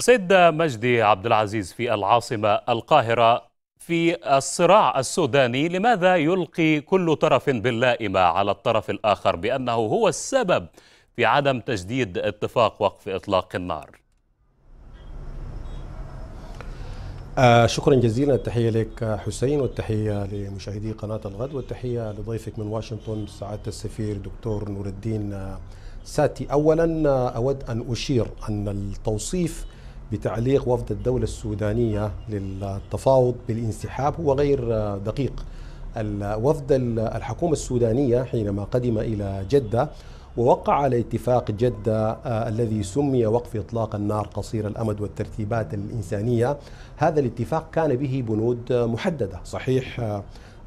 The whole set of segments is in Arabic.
سيد مجدي عبد العزيز في العاصمة القاهرة في الصراع السوداني لماذا يلقي كل طرف باللائمة على الطرف الآخر بأنه هو السبب في عدم تجديد اتفاق وقف إطلاق النار آه شكرا جزيلا التحية لك حسين والتحية لمشاهدي قناة الغد والتحية لضيفك من واشنطن سعادة السفير دكتور نور الدين آه، ساتي أولا آه، أود أن أشير أن التوصيف بتعليق وفد الدولة السودانية للتفاوض بالانسحاب هو غير آه، دقيق وفد الحكومة السودانية حينما قدم إلى جدة ووقع على اتفاق جدة آه، الذي سمي وقف إطلاق النار قصير الأمد والترتيبات الإنسانية هذا الاتفاق كان به بنود آه، محددة صحيح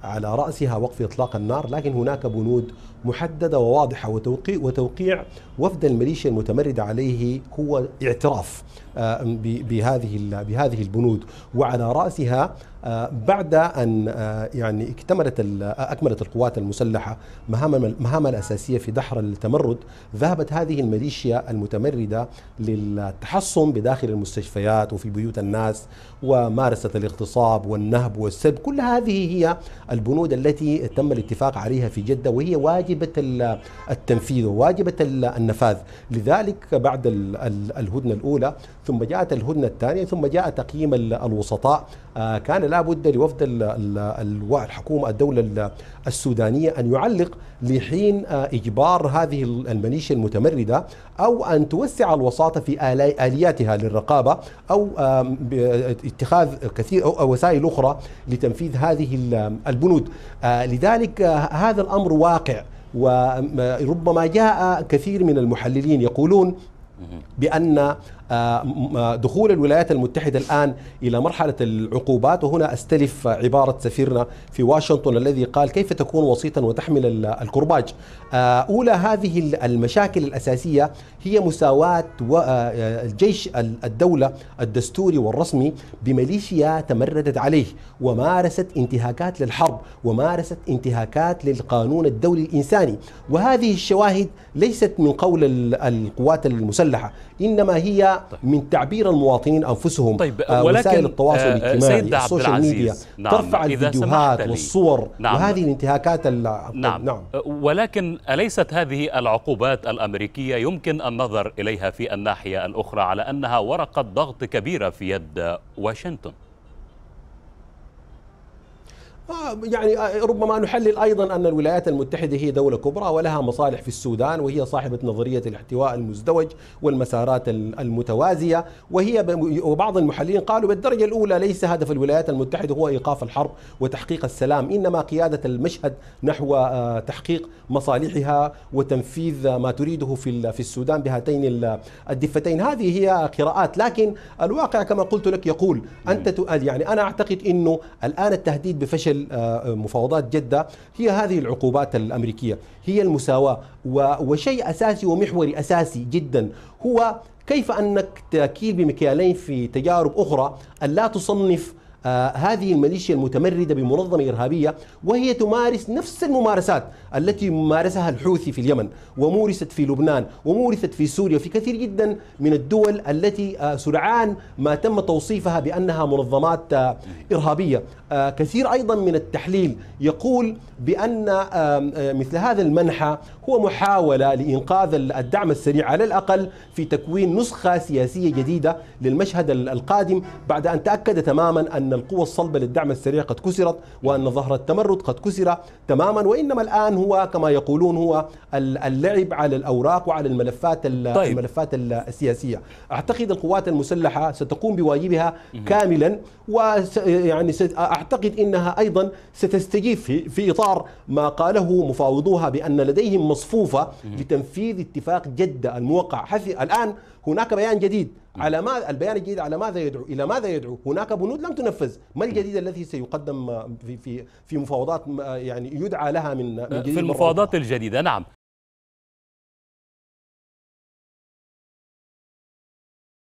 على رأسها وقف إطلاق النار لكن هناك بنود محددة وواضحة وتوقيع, وتوقيع وفد الميليشيا المتمرد عليه هو اعتراف آه، بهذه بهذه البنود وعلى رأسها آه، بعد أن آه، يعني اكتملت أكملت القوات المسلحة مهامها مهامها الأساسية في دحر التمرد ذهبت هذه الميليشيا المتمردة للتحصن بداخل المستشفيات وفي بيوت الناس ومارست الاغتصاب والنهب والسلب كل هذه هي البنود التي تم الاتفاق عليها في جدة وهي واجبة التنفيذ وواجبة النفاذ لذلك بعد الهدنة الأولى ثم جاءت الهدنة الثانية ثم جاء تقييم الوسطاء آه، كان لابد لوفد الحكومة الدولة السودانية أن يعلق لحين آه، إجبار هذه الميليشيا المتمردة أو أن توسع الوساطة في آلياتها للرقابة أو اتخاذ كثير أو وسائل أخرى لتنفيذ هذه البنود آه، لذلك هذا الأمر واقع وربما جاء كثير من المحللين يقولون بأن آه، آه، دخول الولايات المتحدة الآن إلى مرحلة العقوبات وهنا أستلف عبارة سفيرنا في واشنطن الذي قال كيف تكون وسيطا وتحمل الكرباج آه، أولى هذه المشاكل الأساسية هي مساواة جيش الدولة الدستوري والرسمي بميليشيا تمردت عليه ومارست انتهاكات للحرب ومارست انتهاكات للقانون الدولي الإنساني وهذه الشواهد ليست من قول القوات المسلحة مسلحة إنما هي طيب. من تعبير المواطنين أنفسهم طيب. آه وسائل التواصل آه، آه، الاجتماعي السوشيال ميديا نعم. ترفع الفيديوهات والصور نعم. وهذه الانتهاكات طيب، نعم. نعم أه، ولكن أليست هذه العقوبات الأمريكية يمكن النظر إليها في الناحية الأخرى على أنها ورقة ضغط كبيرة في يد واشنطن آه، يعني آه، ربما نحلل ايضا ان الولايات المتحده هي دوله كبرى ولها مصالح في السودان وهي صاحبه نظريه الاحتواء المزدوج والمسارات المتوازيه وهي وبعض المحللين قالوا بالدرجه الاولى ليس هدف الولايات المتحده هو ايقاف الحرب وتحقيق السلام انما قياده المشهد نحو آه، تحقيق مصالحها وتنفيذ ما تريده في في السودان بهاتين الدفتين هذه هي قراءات لكن الواقع كما قلت لك يقول انت نعم. يعني انا اعتقد انه الان التهديد بفشل داخل آه، مفاوضات جدة هي هذه العقوبات الأمريكية هي المساواة وشيء أساسي ومحوري أساسي جدا هو كيف أنك تأكيد بمكيالين في تجارب أخرى أن لا تصنف آه، هذه الميليشيا المتمرده بمنظمه ارهابيه وهي تمارس نفس الممارسات التي مارسها الحوثي في اليمن ومورست في لبنان ومورست في سوريا وفي كثير جدا من الدول التي آه، سرعان ما تم توصيفها بانها منظمات آه، ارهابيه كثير ايضا من التحليل يقول بان مثل هذا المنحى هو محاوله لانقاذ الدعم السريع على الاقل في تكوين نسخه سياسيه جديده للمشهد القادم بعد ان تاكد تماما ان أن القوى الصلبة للدعم السريع قد كسرت وأن ظهر التمرد قد كسر تماما وإنما الآن هو كما يقولون هو اللعب على الأوراق وعلى الملفات طيب. الملفات السياسية أعتقد القوات المسلحة ستقوم بواجبها كاملا ويعني أعتقد أنها أيضا ستستجيب في, في إطار ما قاله مفاوضوها بأن لديهم مصفوفة لتنفيذ اتفاق جدة الموقع حثي الآن هناك بيان جديد على ما البيان الجديد على ماذا يدعو الى ماذا يدعو هناك بنود لم تنفذ ما الجديد الذي سيقدم في في في مفاوضات يعني يدعى لها من, من جديد في المفاوضات الجديده نعم